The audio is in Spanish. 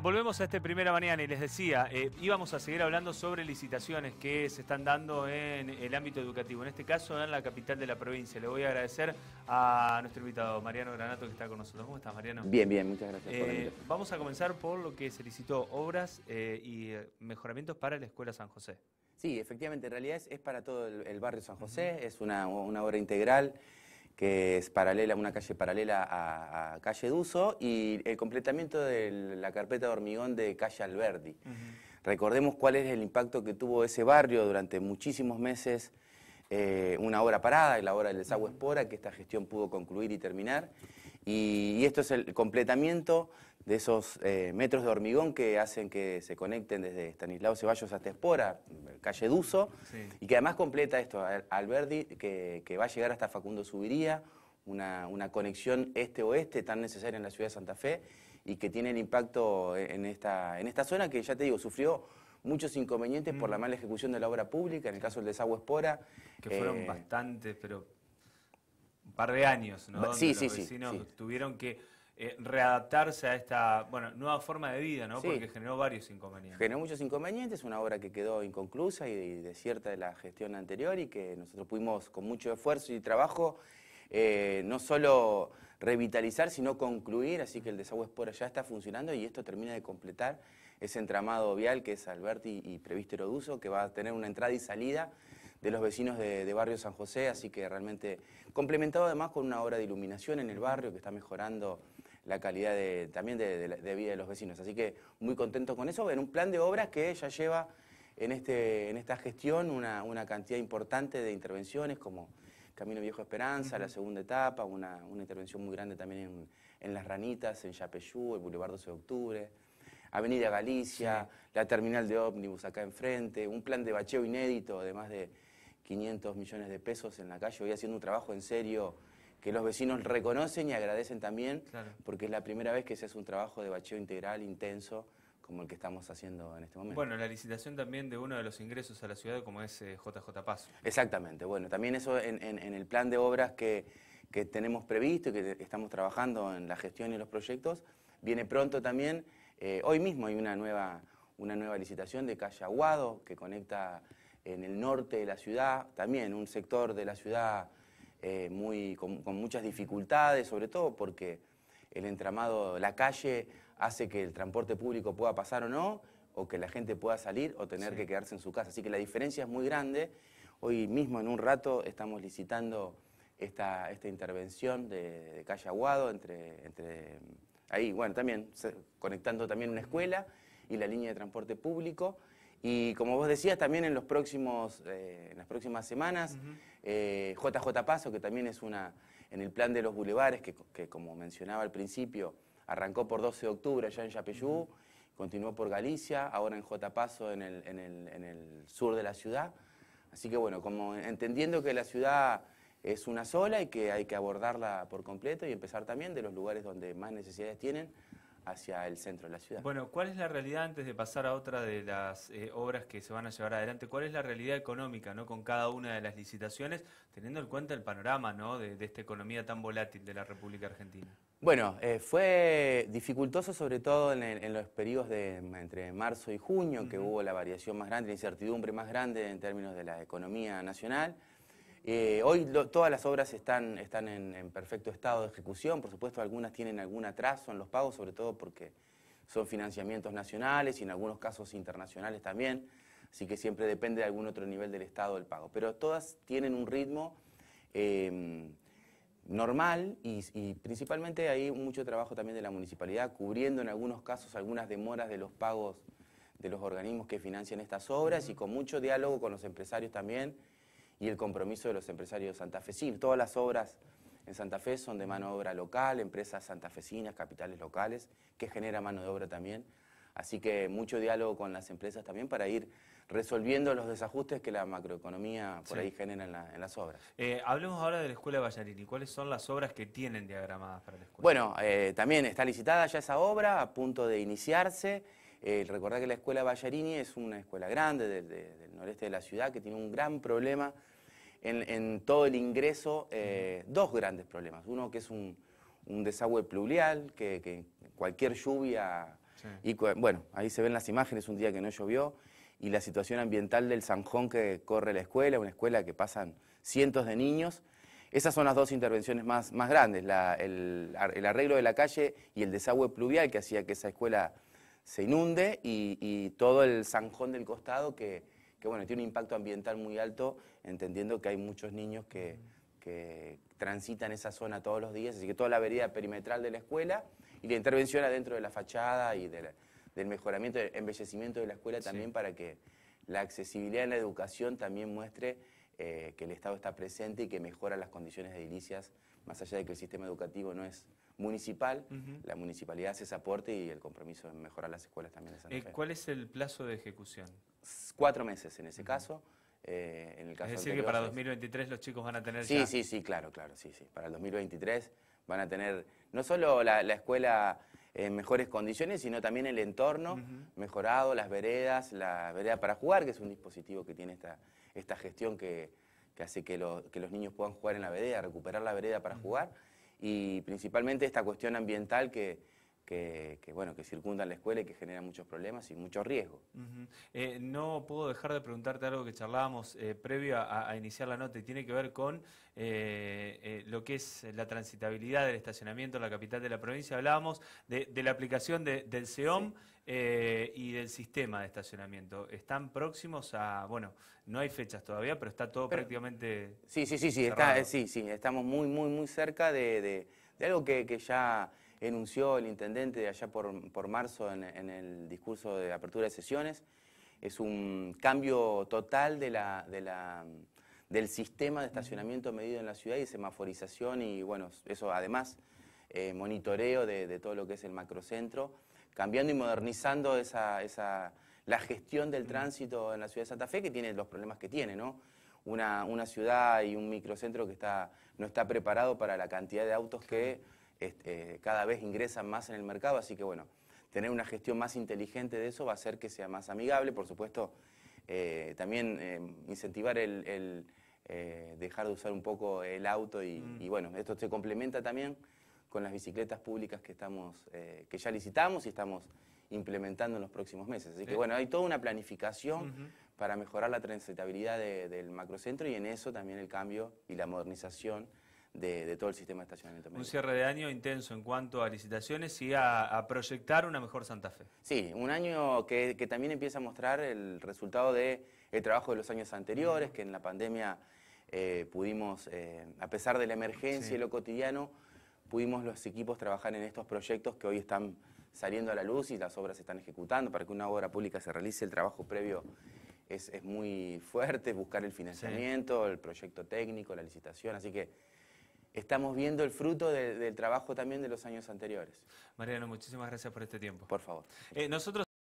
Volvemos a este primera mañana y les decía, eh, íbamos a seguir hablando sobre licitaciones que se están dando en el ámbito educativo, en este caso en la capital de la provincia. Le voy a agradecer a nuestro invitado Mariano Granato que está con nosotros. ¿Cómo estás Mariano? Bien, bien, muchas gracias. Eh, vamos a comenzar por lo que se licitó, obras eh, y mejoramientos para la Escuela San José. Sí, efectivamente, en realidad es, para todo el, barrio San José, es una, una obra integral que es paralela, una calle paralela a, calle Duso, y el completamiento de la carpeta de hormigón de calle Alberdi. Recordemos cuál es el impacto que tuvo ese barrio durante muchísimos meses, eh, una obra parada, la hora del desagüe Espora, que esta gestión pudo concluir y terminar. Y, esto es el completamiento de esos eh, metros de hormigón que hacen que se conecten desde Stanislao Ceballos hasta Espora, calle Duso, y que además completa esto, Alberdi, que, va a llegar hasta Facundo Subiría, una, conexión este-oeste tan necesaria en la ciudad de Santa Fe y que tiene el impacto e, en esta, en esta zona que ya te digo, sufrió muchos inconvenientes por mm. la mala ejecución de la obra pública, en el caso del desagüe Espora. Que fueron eh, bastantes, pero par de años, ¿no? Sí, sí, sí, tuvieron que eh, readaptarse a esta nueva forma de vida, ¿no? Porque generó varios inconvenientes. Generó muchos inconvenientes, una obra que quedó inconclusa y desierta de la gestión anterior y que nosotros pudimos con mucho esfuerzo y trabajo eh, no solo revitalizar, sino concluir, así que el desagüe por allá está funcionando y esto termina de completar ese entramado vial que es Alberti y Previsto Duso, que va a tener una entrada y salida de los vecinos de, Barrio San José, así que realmente complementado además con una obra de iluminación en el barrio que está mejorando la calidad también de, vida de los vecinos. Así que muy contento con eso, en un plan de obras que ya lleva en, este, en esta gestión una, cantidad importante de intervenciones como Camino Viejo Esperanza, la segunda etapa, una, intervención muy grande también en, Las Ranitas, en Yapeyú, el Boulevard 12 de Octubre. Avenida Galicia, la terminal de ómnibus acá enfrente, un plan de bacheo inédito, además de 500 millones de pesos en la calle, voy haciendo un trabajo en serio que los vecinos reconocen y agradecen también, porque es la primera vez que se hace un trabajo de bacheo integral intenso como el que estamos haciendo en este momento. Bueno, la licitación también de uno de los ingresos a la ciudad como es JJ eh, Paz. Exactamente, bueno, también eso en, el plan de obras que, tenemos previsto y que estamos trabajando en la gestión y los proyectos, viene pronto también, eh, hoy mismo hay una nueva, una nueva licitación de calle Aguado que conecta en el norte de la ciudad, también un sector de la ciudad eh, muy, con, muchas dificultades, sobre todo porque el entramado, de la calle hace que el transporte público pueda pasar o no, o que la gente pueda salir o tener que quedarse en su casa. Así que la diferencia es muy grande. Hoy mismo, en un rato, estamos licitando esta, intervención de, calle Aguado entre, entre ahí, bueno, también conectando también una escuela y la línea de transporte público. Y como vos decías, también en, los próximos, eh, en las próximas semanas, JJ eh, Paso, que también es una, en el plan de los bulevares, que, que, como mencionaba al principio, arrancó por 12 de octubre allá en Yapeyú, continuó por Galicia, ahora en J Paso en el, en, el, en el, sur de la ciudad. Así que bueno, como entendiendo que la ciudad es una sola y que hay que abordarla por completo y empezar también de los lugares donde más necesidades tienen hacia el centro de la ciudad. Bueno, ¿cuál es la realidad antes de pasar a otra de las eh, obras que se van a llevar adelante? ¿Cuál es la realidad económica ¿no? con cada una de las licitaciones, teniendo en cuenta el panorama de, esta economía tan volátil de la República Argentina? Bueno, eh, fue dificultoso sobre todo en, los periodos de entre marzo y junio, que hubo la variación más grande, la incertidumbre más grande en términos de la economía nacional. Eh, hoy todas las obras están, en, perfecto estado de ejecución, por supuesto algunas tienen algún atraso en los pagos, sobre todo porque son financiamientos nacionales y en algunos casos internacionales también, así que siempre depende de algún otro nivel del estado del pago, pero todas tienen un ritmo em, normal y principalmente hay mucho trabajo también de la municipalidad, cubriendo en algunos casos algunas demoras de los pagos de los organismos que financian estas obras y con mucho diálogo con los empresarios también y el compromiso de los empresarios de todas las obras en Santa Fe son de mano de obra local, empresas santafesinas, capitales locales, que genera mano de obra también. Así que mucho diálogo con las empresas también para ir resolviendo los desajustes que la macroeconomía por ahí genera en, las obras. Eh, hablemos ahora de la Escuela Ballarini. ¿Cuáles son las obras que tienen diagramadas para la escuela? Bueno, eh, también está licitada ya esa obra, a punto de iniciarse. Eh, Recordar que la Escuela Ballarini es una escuela grande del, del noreste de la ciudad que tiene un gran problema en, todo el ingreso eh, dos grandes problemas. Uno que es un, desagüe pluvial, que, cualquier lluvia, y bueno, ahí se ven las imágenes, un día que no llovió, y la situación ambiental del zanjón que corre la escuela, una escuela que pasan cientos de niños. Esas son las dos intervenciones más, grandes, el, arreglo de la calle y el desagüe pluvial que hacía que esa escuela se inunde y, y todo el zanjón del costado que, que bueno, tiene un impacto ambiental muy alto, entendiendo que hay muchos niños que, transitan esa zona todos los días, así que toda la vereda perimetral de la escuela y la intervención adentro de la fachada y del mejoramiento, del embellecimiento de la escuela también para que la accesibilidad en la educación también muestre eh, que el Estado está presente y que mejora las condiciones de edilicias más allá de que el sistema educativo no es municipal, la municipalidad hace ese aporte y el compromiso es mejorar las escuelas también es eh, ¿Cuál es el plazo de ejecución? Cuatro meses en ese caso. Eh, en el caso es decir, que para 2023 los chicos van a tener... Sí, sí, sí, claro, claro, sí, sí. Para el 2023 van a tener no solo la, escuela en mejores condiciones, sino también el entorno mejorado, las veredas, la vereda para jugar, que es un dispositivo que tiene esta, esta gestión que que hace que, que los niños puedan jugar en la vereda, recuperar la vereda para jugar, y principalmente esta cuestión ambiental que, que, bueno, que circundan la escuela y que generan muchos problemas y mucho riesgo. Eh, no puedo dejar de preguntarte algo que charlábamos eh, previo a, iniciar la nota y tiene que ver con eh, lo que es la transitabilidad del estacionamiento en la capital de la provincia. Hablábamos de, la aplicación del SEOM y del sistema de estacionamiento. Están próximos a, bueno, no hay fechas todavía, pero está todo prácticamente... Sí, sí, sí, sí, sí, estamos muy, muy, muy cerca de, algo que, que ya enunció el intendente de allá por, marzo en, el discurso de apertura de sesiones. Es un cambio total del sistema de estacionamiento medido en la ciudad y semaforización y, bueno, eso además, eh, monitoreo de, todo lo que es el macrocentro, cambiando y modernizando la gestión del tránsito en la ciudad de Santa Fe, que tiene los problemas que tiene, ¿no? Una, una, ciudad y un microcentro que está, no está preparado para la cantidad de autos que eh, cada vez ingresan más en el mercado, así que bueno, tener una gestión más inteligente de eso va a hacer que sea más amigable, por supuesto, eh, también eh, incentivar el, dejar de usar un poco el auto mm. y, bueno, esto se complementa también con las bicicletas públicas que, estamos, que ya licitamos y estamos implementando en los próximos meses. Así que bueno, hay toda una planificación para mejorar la transitabilidad del macrocentro y en eso también el cambio y la modernización de, todo el sistema de estacionamiento. Un cierre de año intenso en cuanto a licitaciones y a, proyectar una mejor Santa Fe. Sí, un año que, también empieza a mostrar el resultado del de trabajo de los años anteriores, que en la pandemia eh, pudimos, eh, a pesar de la emergencia y lo cotidiano, pudimos los equipos trabajar en estos proyectos que hoy están saliendo a la luz y las obras se están ejecutando. Para que una obra pública se realice, el trabajo previo es, es muy fuerte, buscar el financiamiento, el proyecto técnico, la licitación, así que estamos viendo el fruto del trabajo también de los años anteriores. Mariano, muchísimas gracias por este tiempo. Por favor. Eh, nosotros